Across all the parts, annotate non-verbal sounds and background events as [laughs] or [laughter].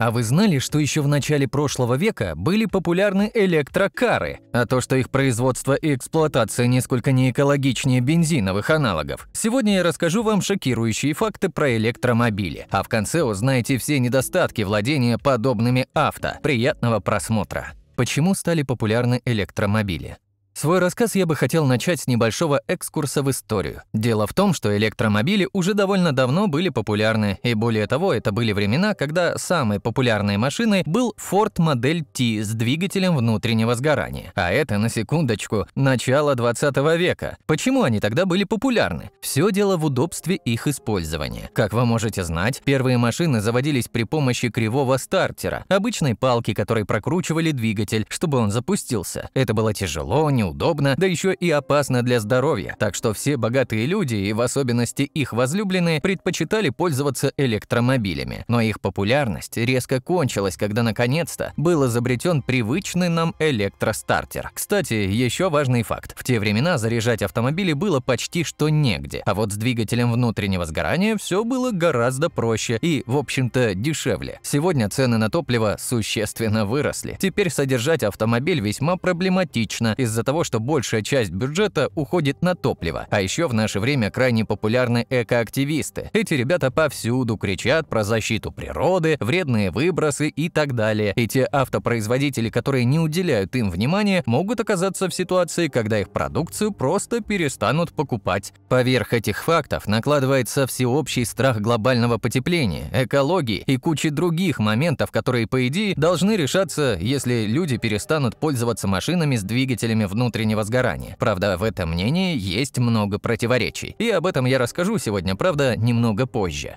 А вы знали, что еще в начале прошлого века были популярны электрокары, а то, что их производство и эксплуатация несколько не экологичнее бензиновых аналогов? Сегодня я расскажу вам шокирующие факты про электромобили, а в конце узнаете все недостатки владения подобными авто. Приятного просмотра! Почему стали популярны электромобили? Свой рассказ я бы хотел начать с небольшого экскурса в историю. Дело в том, что электромобили уже довольно давно были популярны, и более того, это были времена, когда самой популярной машиной был Ford Model T с двигателем внутреннего сгорания. А это, на секундочку, начало 20 века. Почему они тогда были популярны? Все дело в удобстве их использования. Как вы можете знать, первые машины заводились при помощи кривого стартера, обычной палки, которой прокручивали двигатель, чтобы он запустился. Это было тяжело, неудобно, неудобно, да еще и опасно для здоровья, так что все богатые люди, и в особенности их возлюбленные, предпочитали пользоваться электромобилями. Но их популярность резко кончилась, когда наконец-то был изобретен привычный нам электростартер. Кстати, еще важный факт. В те времена заряжать автомобили было почти что негде, а вот с двигателем внутреннего сгорания все было гораздо проще и, в общем-то, дешевле. Сегодня цены на топливо существенно выросли. Теперь содержать автомобиль весьма проблематично из-за того, того, что большая часть бюджета уходит на топливо. А еще в наше время крайне популярны экоактивисты. Эти ребята повсюду кричат про защиту природы, вредные выбросы и так далее. И те автопроизводители, которые не уделяют им внимания, могут оказаться в ситуации, когда их продукцию просто перестанут покупать. Поверх этих фактов накладывается всеобщий страх глобального потепления, экологии и кучи других моментов, которые, по идее, должны решаться, если люди перестанут пользоваться машинами с двигателями внутрь внутреннего сгорания. Правда, в этом мнении есть много противоречий. И об этом я расскажу сегодня, правда, немного позже.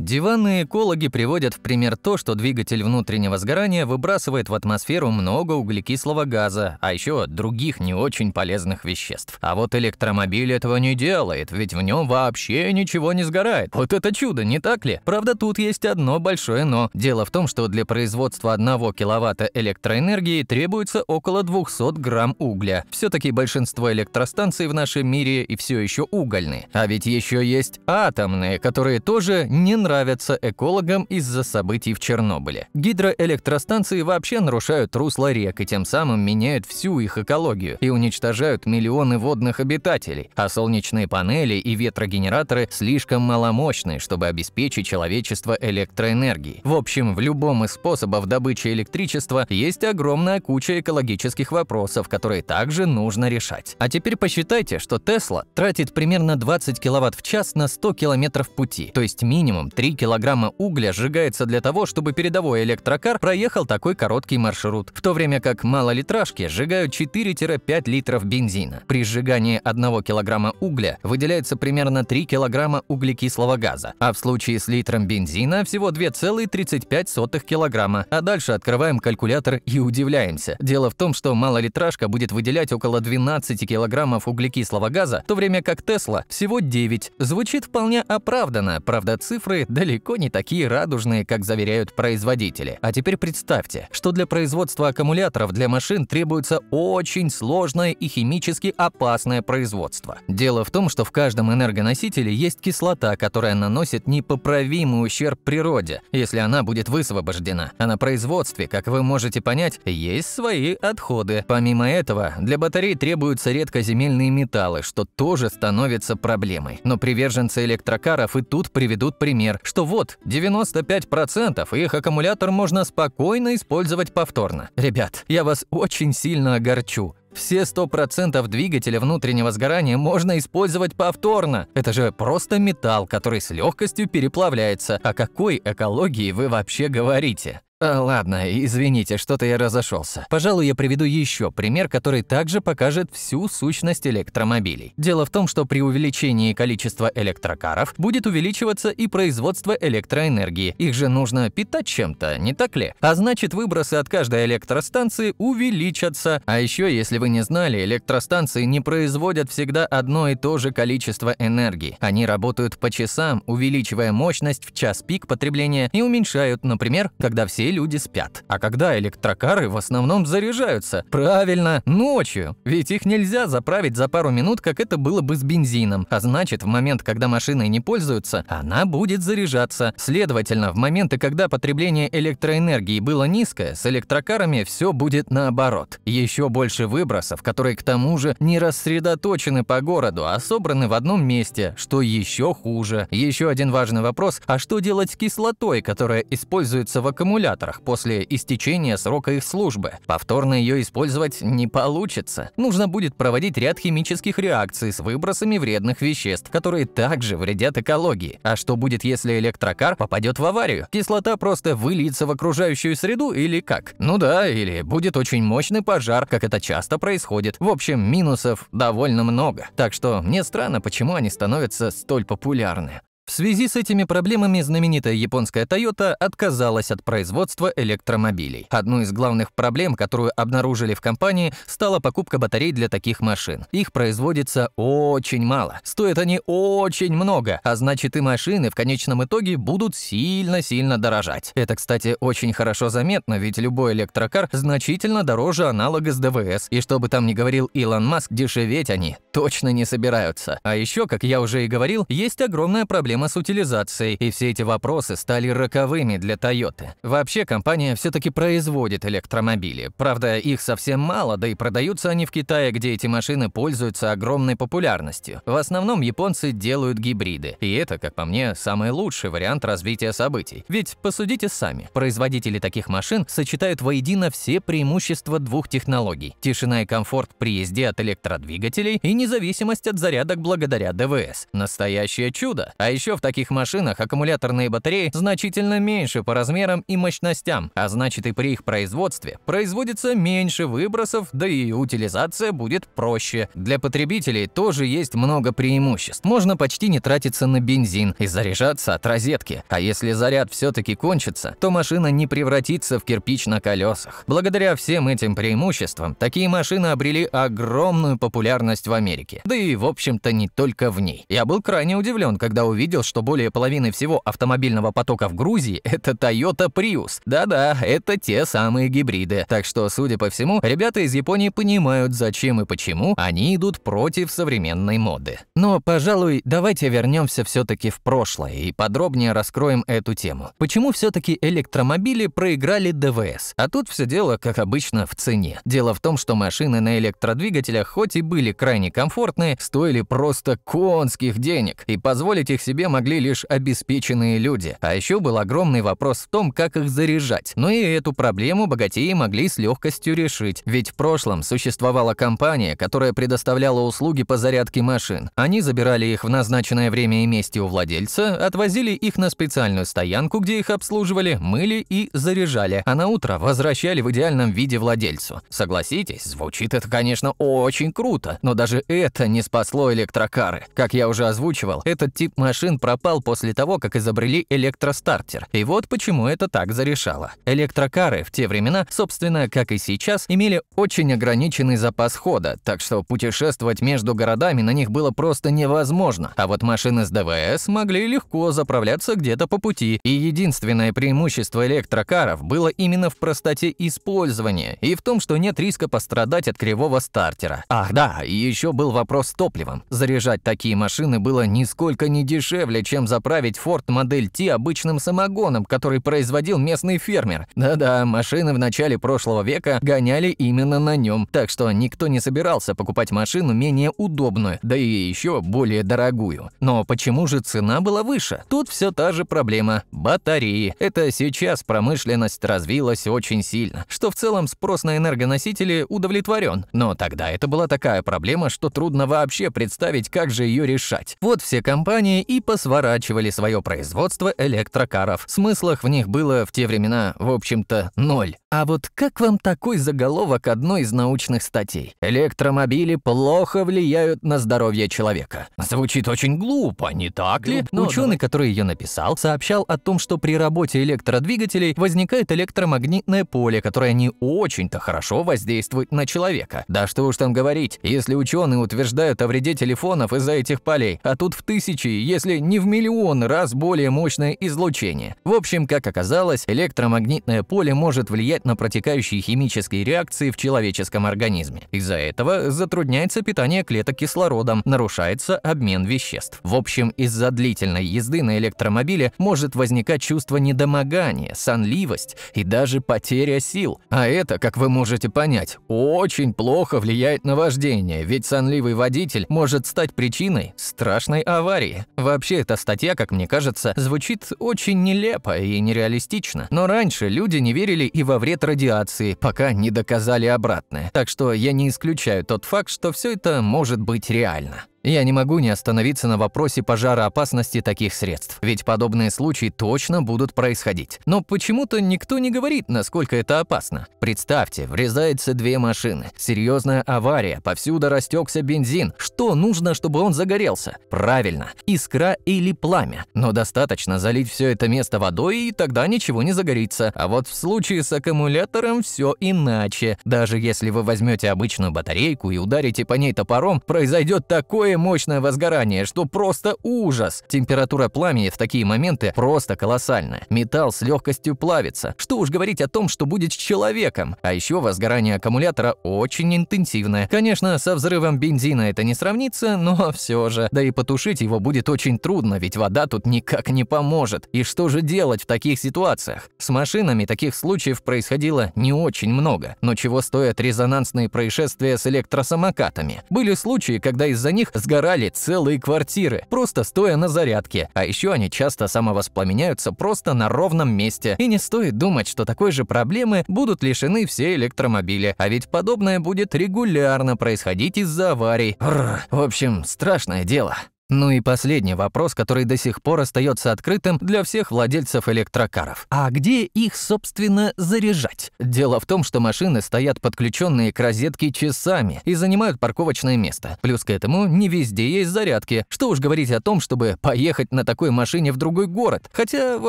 Диванные экологи приводят в пример то, что двигатель внутреннего сгорания выбрасывает в атмосферу много углекислого газа, а еще других не очень полезных веществ. А вот электромобиль этого не делает, ведь в нем вообще ничего не сгорает. Вот это чудо, не так ли? Правда, тут есть одно большое «но». Дело в том, что для производства 1 киловатта электроэнергии требуется около 200 грамм угля. Все-таки большинство электростанций в нашем мире и все еще угольные. А ведь еще есть атомные, которые тоже не нравятся нравятся экологам из-за событий в Чернобыле. Гидроэлектростанции вообще нарушают русло рек и тем самым меняют всю их экологию и уничтожают миллионы водных обитателей, а солнечные панели и ветрогенераторы слишком маломощны, чтобы обеспечить человечество электроэнергией. В общем, в любом из способов добычи электричества есть огромная куча экологических вопросов, которые также нужно решать. А теперь посчитайте, что Тесла тратит примерно 20 киловатт в час на 100 километров пути, то есть минимум минимум 3 килограмма угля сжигается для того, чтобы передовой электрокар проехал такой короткий маршрут, в то время как малолитражки сжигают 4-5 литров бензина. При сжигании 1 килограмма угля выделяется примерно 3 килограмма углекислого газа, а в случае с литром бензина всего 2,35 килограмма. А дальше открываем калькулятор и удивляемся. Дело в том, что малолитражка будет выделять около 12 килограммов углекислого газа, в то время как Тесла всего 9. Звучит вполне оправданно, правда цифры которые далеко не такие радужные, как заверяют производители. А теперь представьте, что для производства аккумуляторов для машин требуется очень сложное и химически опасное производство. Дело в том, что в каждом энергоносителе есть кислота, которая наносит непоправимый ущерб природе, если она будет высвобождена. А на производстве, как вы можете понять, есть свои отходы. Помимо этого, для батарей требуются редкоземельные металлы, что тоже становится проблемой. Но приверженцы электрокаров и тут приведут пример например, что вот 95% их аккумулятор можно спокойно использовать повторно. Ребят, я вас очень сильно огорчу. Все 100% двигателя внутреннего сгорания можно использовать повторно. Это же просто металл, который с легкостью переплавляется. О какой экологии вы вообще говорите? А, ладно, извините, что-то я разошелся. Пожалуй, я приведу еще пример, который также покажет всю сущность электромобилей. Дело в том, что при увеличении количества электрокаров будет увеличиваться и производство электроэнергии. Их же нужно питать чем-то, не так ли? А значит, выбросы от каждой электростанции увеличатся. А еще, если вы не знали, электростанции не производят всегда одно и то же количество энергии. Они работают по часам, увеличивая мощность в час пик потребления и уменьшают, например, когда все люди спят. А когда электрокары в основном заряжаются? Правильно, ночью. Ведь их нельзя заправить за пару минут, как это было бы с бензином. А значит, в момент, когда машиной не пользуются, она будет заряжаться. Следовательно, в моменты, когда потребление электроэнергии было низкое, с электрокарами все будет наоборот. Еще больше выбросов, которые к тому же не рассредоточены по городу, а собраны в одном месте, что еще хуже. Еще один важный вопрос, а что делать с кислотой, которая используется в аккумуляторе? генераторах после истечения срока их службы. Повторно ее использовать не получится. Нужно будет проводить ряд химических реакций с выбросами вредных веществ, которые также вредят экологии. А что будет, если электрокар попадет в аварию? Кислота просто выльется в окружающую среду или как? Ну да, или будет очень мощный пожар, как это часто происходит. В общем, минусов довольно много. Так что мне странно, почему они становятся столь популярны. В связи с этими проблемами знаменитая японская Toyota отказалась от производства электромобилей. Одной из главных проблем, которую обнаружили в компании, стала покупка батарей для таких машин. Их производится очень мало. Стоят они очень много, а значит и машины в конечном итоге будут сильно-сильно дорожать. Это, кстати, очень хорошо заметно, ведь любой электрокар значительно дороже аналога с ДВС. И что бы там ни говорил Илон Маск, дешеветь они точно не собираются. А еще, как я уже и говорил, есть огромная проблема проблема с утилизацией, и все эти вопросы стали роковыми для Toyota. Вообще компания все-таки производит электромобили, правда их совсем мало, да и продаются они в Китае, где эти машины пользуются огромной популярностью. В основном японцы делают гибриды, и это, как по мне, самый лучший вариант развития событий. Ведь посудите сами, производители таких машин сочетают воедино все преимущества двух технологий – тишина и комфорт при езде от электродвигателей и независимость от зарядок благодаря ДВС. Настоящее чудо! А еще еще в таких машинах аккумуляторные батареи значительно меньше по размерам и мощностям, а значит и при их производстве производится меньше выбросов, да и утилизация будет проще. Для потребителей тоже есть много преимуществ. Можно почти не тратиться на бензин и заряжаться от розетки, а если заряд все-таки кончится, то машина не превратится в кирпич на колесах. Благодаря всем этим преимуществам, такие машины обрели огромную популярность в Америке, да и в общем-то не только в ней. Я был крайне удивлен, когда увидел найдешь, что более половины всего автомобильного потока в Грузии – это Toyota Prius. Да-да, это те самые гибриды. Так что, судя по всему, ребята из Японии понимают, зачем и почему они идут против современной моды. Но, пожалуй, давайте вернемся все-таки в прошлое и подробнее раскроем эту тему. Почему все-таки электромобили проиграли ДВС? А тут все дело, как обычно, в цене. Дело в том, что машины на электродвигателях хоть и были крайне комфортные, стоили просто конских денег, и позволить их себе себе могли лишь обеспеченные люди. А еще был огромный вопрос в том, как их заряжать. Но ну и эту проблему богатеи могли с легкостью решить. Ведь в прошлом существовала компания, которая предоставляла услуги по зарядке машин. Они забирали их в назначенное время и месте у владельца, отвозили их на специальную стоянку, где их обслуживали, мыли и заряжали, а на утро возвращали в идеальном виде владельцу. Согласитесь, звучит это, конечно, очень круто, но даже это не спасло электрокары. Как я уже озвучивал, этот тип машин машин пропал после того, как изобрели электростартер. И вот почему это так зарешало. Электрокары в те времена, собственно, как и сейчас, имели очень ограниченный запас хода, так что путешествовать между городами на них было просто невозможно. А вот машины с ДВС могли легко заправляться где-то по пути, и единственное преимущество электрокаров было именно в простоте использования и в том, что нет риска пострадать от кривого стартера. Ах да, и еще был вопрос с топливом. Заряжать такие машины было нисколько не дешевле, дешевле, чем заправить Ford модель T обычным самогоном, который производил местный фермер. Да-да, машины в начале прошлого века гоняли именно на нем, так что никто не собирался покупать машину менее удобную, да и еще более дорогую. Но почему же цена была выше? Тут все та же проблема – батареи. Это сейчас промышленность развилась очень сильно, что в целом спрос на энергоносители удовлетворен. Но тогда это была такая проблема, что трудно вообще представить, как же ее решать. Вот все компании и посворачивали типа свое производство электрокаров. Смыслах в них было в те времена, в общем-то, ноль. А вот как вам такой заголовок одной из научных статей? Электромобили плохо влияют на здоровье человека. Звучит очень глупо, не так ли? Но ученый, который ее написал, сообщал о том, что при работе электродвигателей возникает электромагнитное поле, которое не очень-то хорошо воздействует на человека. Да что уж там говорить, если ученые утверждают о вреде телефонов из-за этих полей, а тут в тысячи, если не в миллион раз более мощное излучение. В общем, как оказалось, электромагнитное поле может влиять на протекающие химические реакции в человеческом организме. Из-за этого затрудняется питание клеток кислородом, нарушается обмен веществ. В общем, из-за длительной езды на электромобиле может возникать чувство недомогания, сонливость и даже потеря сил. А это, как вы можете понять, очень плохо влияет на вождение, ведь сонливый водитель может стать причиной страшной аварии. Вообще, Вообще, эта статья, как мне кажется, звучит очень нелепо и нереалистично. Но раньше люди не верили и во вред радиации, пока не доказали обратное. Так что я не исключаю тот факт, что все это может быть реально. Я не могу не остановиться на вопросе пожароопасности таких средств, ведь подобные случаи точно будут происходить. Но почему-то никто не говорит, насколько это опасно. Представьте, врезаются две машины, серьезная авария, повсюду растекся бензин. Что нужно, чтобы он загорелся? Правильно, искра или пламя. Но достаточно залить все это место водой, и тогда ничего не загорится. А вот в случае с аккумулятором все иначе. Даже если вы возьмете обычную батарейку и ударите по ней топором, произойдет такое, такое мощное возгорание, что просто ужас. Температура пламени в такие моменты просто колоссальная. Металл с легкостью плавится. Что уж говорить о том, что будет с человеком. А еще возгорание аккумулятора очень интенсивное. Конечно, со взрывом бензина это не сравнится, но [laughs] все же. Да и потушить его будет очень трудно, ведь вода тут никак не поможет. И что же делать в таких ситуациях? С машинами таких случаев происходило не очень много. Но чего стоят резонансные происшествия с электросамокатами? Были случаи, когда из-за них сгорали целые квартиры, просто стоя на зарядке. А еще они часто самовоспламеняются просто на ровном месте. И не стоит думать, что такой же проблемы будут лишены все электромобили. А ведь подобное будет регулярно происходить из-за аварий. Ррр. В общем, страшное дело. Ну и последний вопрос, который до сих пор остается открытым для всех владельцев электрокаров. А где их, собственно, заряжать? Дело в том, что машины стоят подключенные к розетке часами и занимают парковочное место. Плюс к этому не везде есть зарядки. Что уж говорить о том, чтобы поехать на такой машине в другой город. Хотя, в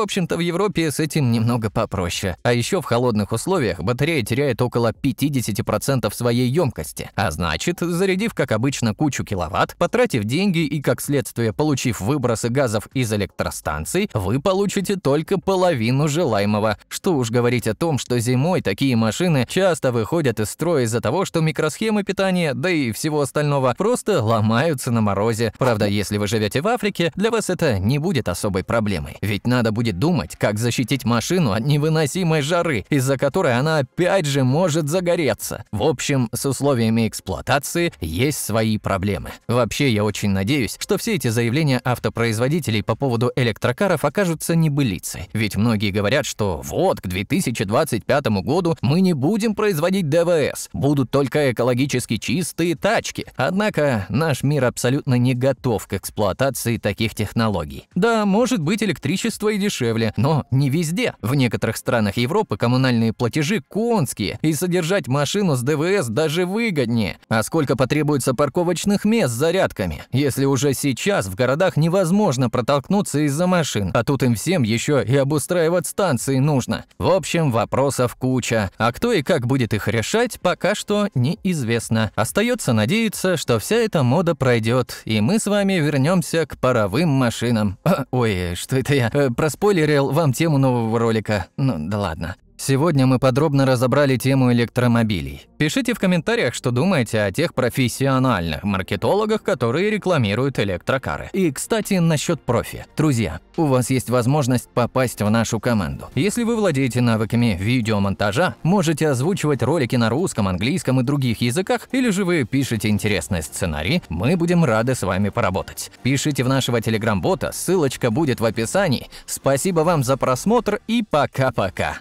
общем-то, в Европе с этим немного попроще. А еще в холодных условиях батарея теряет около 50% своей емкости. А значит, зарядив, как обычно, кучу киловатт, потратив деньги и как следует впоследствии получив выбросы газов из электростанций, вы получите только половину желаемого. Что уж говорить о том, что зимой такие машины часто выходят из строя из-за того, что микросхемы питания, да и всего остального, просто ломаются на морозе. Правда, если вы живете в Африке, для вас это не будет особой проблемой. Ведь надо будет думать, как защитить машину от невыносимой жары, из-за которой она опять же может загореться. В общем, с условиями эксплуатации есть свои проблемы. Вообще, я очень надеюсь, что все эти заявления автопроизводителей по поводу электрокаров окажутся небылицей. Ведь многие говорят, что вот к 2025 году мы не будем производить ДВС, будут только экологически чистые тачки. Однако наш мир абсолютно не готов к эксплуатации таких технологий. Да, может быть электричество и дешевле, но не везде. В некоторых странах Европы коммунальные платежи конские, и содержать машину с ДВС даже выгоднее. А сколько потребуется парковочных мест с зарядками, если уже сейчас сейчас в городах невозможно протолкнуться из-за машин, а тут им всем еще и обустраивать станции нужно. В общем, вопросов куча, а кто и как будет их решать, пока что неизвестно. Остается надеяться, что вся эта мода пройдет, и мы с вами вернемся к паровым машинам. [laughs] ой, что это я? Э, проспойлерил вам тему нового ролика. Ну да ладно. Сегодня мы подробно разобрали тему электромобилей. Пишите в комментариях, что думаете о тех профессиональных маркетологах, которые рекламируют электрокары. И, кстати, насчет профи. Друзья, у вас есть возможность попасть в нашу команду. Если вы владеете навыками видеомонтажа, можете озвучивать ролики на русском, английском и других языках, или же вы пишете интересные сценарии, мы будем рады с вами поработать. Пишите в нашего телеграм-бота, ссылочка будет в описании. Спасибо вам за просмотр и пока-пока.